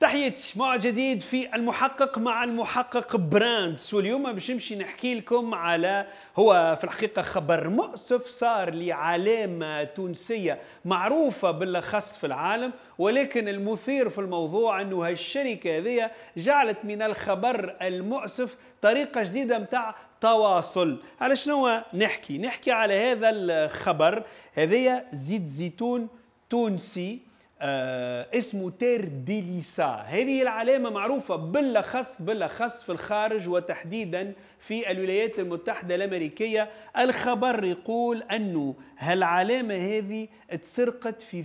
تحياتي مع جديد في المحقق مع المحقق براندز واليوم باش نمشي نحكي لكم على هو في الحقيقة خبر مؤسف صار لعلامة تونسية معروفة بالأخص في العالم ولكن المثير في الموضوع أنه هالشركة هذه جعلت من الخبر المؤسف طريقة جديدة متاع تواصل على شنو نحكي نحكي على هذا الخبر هذه زيت زيتون تونسي آه، اسمه تير ديليسا هذه العلامة معروفة بالأخص بالأخص في الخارج وتحديدا في الولايات المتحدة الأمريكية الخبر يقول أنه هالعلامة هذه اتسرقت في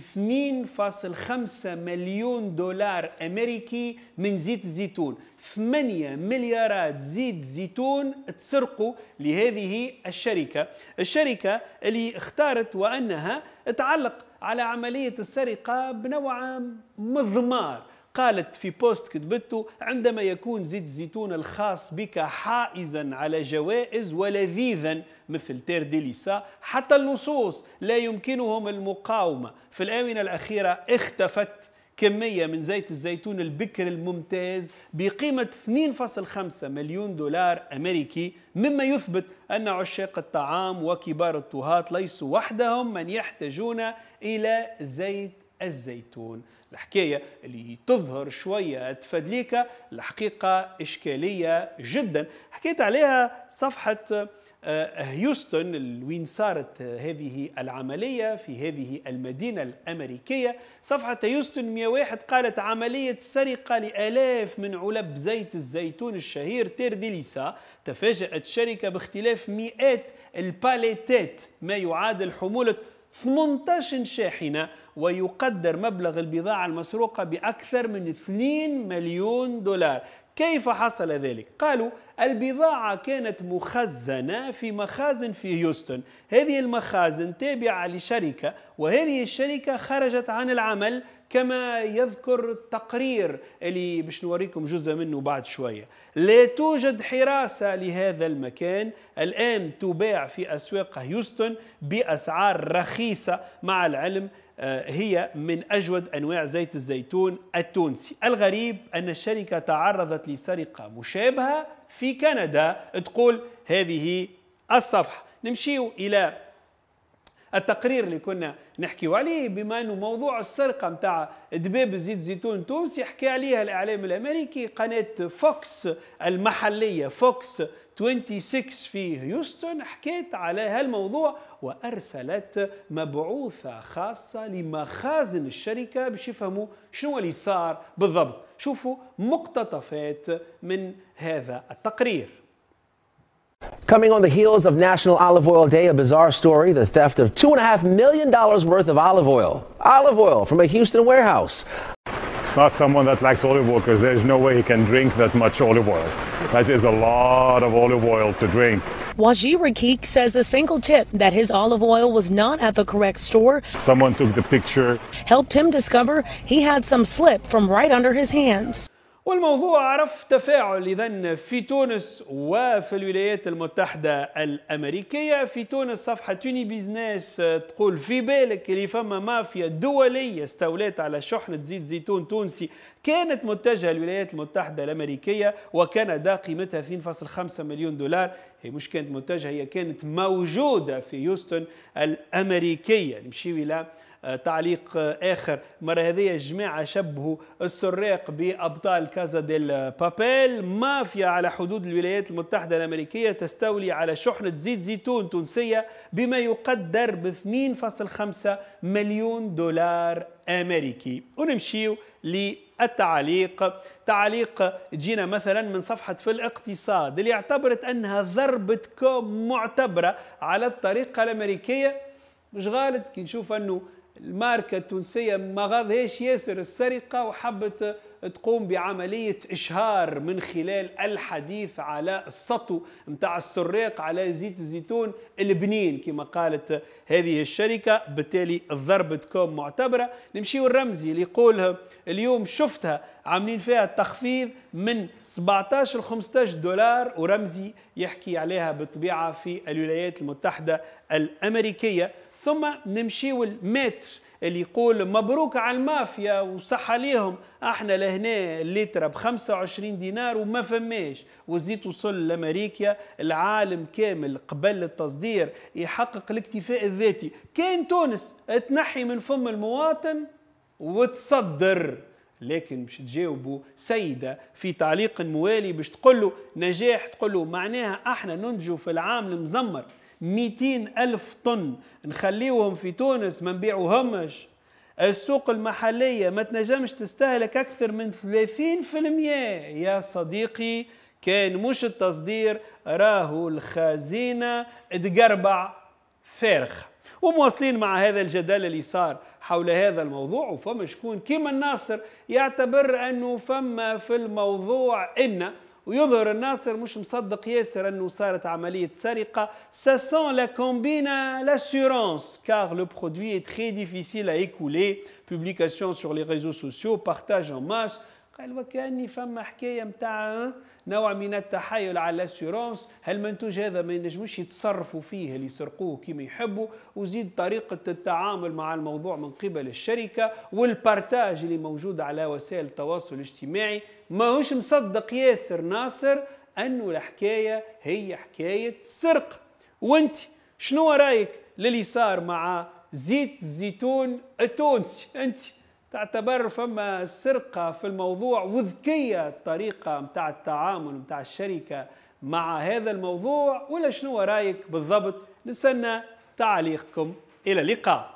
2.5 مليون دولار أمريكي من زيت الزيتون 8 مليارات زيت زيتون تسرقوا لهذه الشركة الشركة اللي اختارت وأنها تعلق على عملية السرقة بنوع مضمار قالت في بوست كتبته عندما يكون زيت الزيتون الخاص بك حائزا على جوائز ولذيذا مثل تير ديليسا حتى النصوص لا يمكنهم المقاومة في الآونة الأخيرة اختفت كمية من زيت الزيتون البكر الممتاز بقيمة 2.5 مليون دولار أمريكي مما يثبت أن عشاق الطعام وكبار الطهاة ليسوا وحدهم من يحتاجون إلى زيت الزيتون الحكاية اللي تظهر شوية تفادليكا الحقيقة إشكالية جدا حكيت عليها صفحة آه، هيوستن وين صارت هذه العملية في هذه المدينة الأمريكية صفحة هيوستن 101 قالت عملية سرقة لآلاف من علب زيت الزيتون الشهير تيرديليسا تفاجأت الشركة باختلاف مئات الباليتات ما يعادل حمولة 18 شاحنة ويقدر مبلغ البضاعة المسروقة بأكثر من 2 مليون دولار كيف حصل ذلك؟ قالوا البضاعة كانت مخزنة في مخازن في هيوستن هذه المخازن تابعة لشركة وهذه الشركة خرجت عن العمل كما يذكر التقرير اللي باش نوريكم جزء منه بعد شوية لا توجد حراسة لهذا المكان الآن تباع في أسواق هيوستن بأسعار رخيصة مع العلم آه، هي من أجود أنواع زيت الزيتون التونسي الغريب أن الشركة تعرضت لسرقة مشابهة في كندا تقول هذه الصفحة نمشيو إلى التقرير اللي كنا نحكيو عليه بما انه موضوع السرقه متاع دباب زيت زيتون تونسي حكى عليها الاعلام الامريكي قناه فوكس المحليه فوكس 26 في هيوستن حكيت على هالموضوع وارسلت مبعوثه خاصه لمخازن الشركه باش يفهموا شنو اللي صار بالضبط شوفوا مقتطفات من هذا التقرير Coming on the heels of National Olive Oil Day, a bizarre story the theft of $2.5 million worth of olive oil. Olive oil from a Houston warehouse. not someone that likes olive oil because there's no way he can drink that much olive oil. That is a lot of olive oil to drink. Wajir Rakik says a single tip that his olive oil was not at the correct store. Someone took the picture. Helped him discover he had some slip from right under his hands. والموضوع عرف تفاعل إذا في تونس وفي الولايات المتحدة الأمريكية في تونس صفحة توني بيزنس تقول في بالك اللي فما مافيا دولية استولت على شحنة زيت زيتون تونسي كانت متجهة للولايات المتحدة الأمريكية وكندا قيمتها 2.5 مليون دولار هي مش كانت متجهة هي كانت موجودة في هيوستن الأمريكية نمشيو إلى آه، تعليق آه، اخر مره هذه جماعه شبهوا السراق بابطال كازا ديل بابيل مافيا على حدود الولايات المتحده الامريكيه تستولي على شحنه زيت زيتون تونسيه بما يقدر ب 2.5 مليون دولار امريكي ونمشيو للتعليق تعليق جينا مثلا من صفحه في الاقتصاد اللي اعتبرت انها ضربه كوم معتبره على الطريقه الامريكيه مش غالط كي نشوف انه الماركه التونسيه ما غاضهاش ياسر السرقه وحبت تقوم بعملية إشهار من خلال الحديث على السطو متاع السراق على زيت الزيتون البنين كما قالت هذه الشركة بالتالي الضربة تكون معتبرة نمشيو الرمزي اللي يقولها اليوم شفتها عاملين فيها تخفيض من 17 ل 15 دولار ورمزي يحكي عليها بالطبيعة في الولايات المتحدة الأمريكية ثم نمشيو المتر اللي يقول مبروك على المافيا وصح عليهم احنا لهنا الليترة ب 25 دينار وما فماش وزيت وصل لامريكا العالم كامل قبل التصدير يحقق الاكتفاء الذاتي كان تونس تنحي من فم المواطن وتصدر لكن باش تجاوبوا سيدة في تعليق موالي باش تقول له نجاح تقول له معناها احنا ننجو في العام المزمر 200 ألف طن نخليهم في تونس ما نبيعوهمش السوق المحلية ما تنجمش تستهلك أكثر من 30% يا صديقي كان مش التصدير راهو الخزينة تقربع فارغة ومواصلين مع هذا الجدل اللي صار حول هذا الموضوع وفما شكون كيما الناصر يعتبر أنه فما في الموضوع ان Ça sent la combine l'assurance car le produit est très difficile à écouler. Publication sur les réseaux sociaux, partage en masse. قال وكاني فما حكايه نتاع آه، نوع من التحايل على الاسيورونس هل منتوج هذا ما ينجموش يتصرفوا فيه اللي يسرقوه كما يحبوا وزيد طريقه التعامل مع الموضوع من قبل الشركه والبارتاج اللي موجود على وسائل التواصل الاجتماعي ماهوش مصدق ياسر ناصر انه الحكايه هي حكايه سرقه وانت شنو رايك للي صار مع زيت الزيتون التونسي انت تعتبر فما سرقة في الموضوع وذكية الطريقة متاع التعامل متاع الشركة مع هذا الموضوع ولا شنو رأيك بالضبط نستنى تعليقكم إلى اللقاء